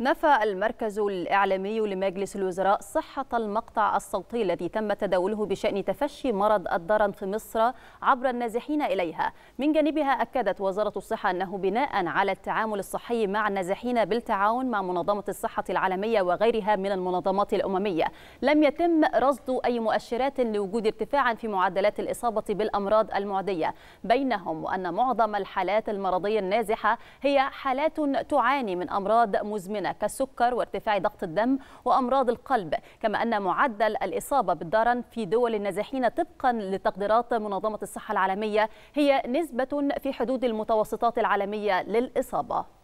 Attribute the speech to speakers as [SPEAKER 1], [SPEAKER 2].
[SPEAKER 1] نفى المركز الإعلامي لمجلس الوزراء صحة المقطع الصوتي الذي تم تداوله بشأن تفشي مرض الدرن في مصر عبر النازحين إليها من جانبها أكدت وزارة الصحة أنه بناء على التعامل الصحي مع النازحين بالتعاون مع منظمة الصحة العالمية وغيرها من المنظمات الأممية لم يتم رصد أي مؤشرات لوجود ارتفاع في معدلات الإصابة بالأمراض المعدية بينهم وأن معظم الحالات المرضية النازحة هي حالات تعاني من أمراض مزمنة معينة كالسكر وارتفاع ضغط الدم وأمراض القلب كما أن معدل الإصابة بالدرن في دول النازحين طبقا لتقديرات منظمة الصحة العالمية هي نسبة في حدود المتوسطات العالمية للإصابة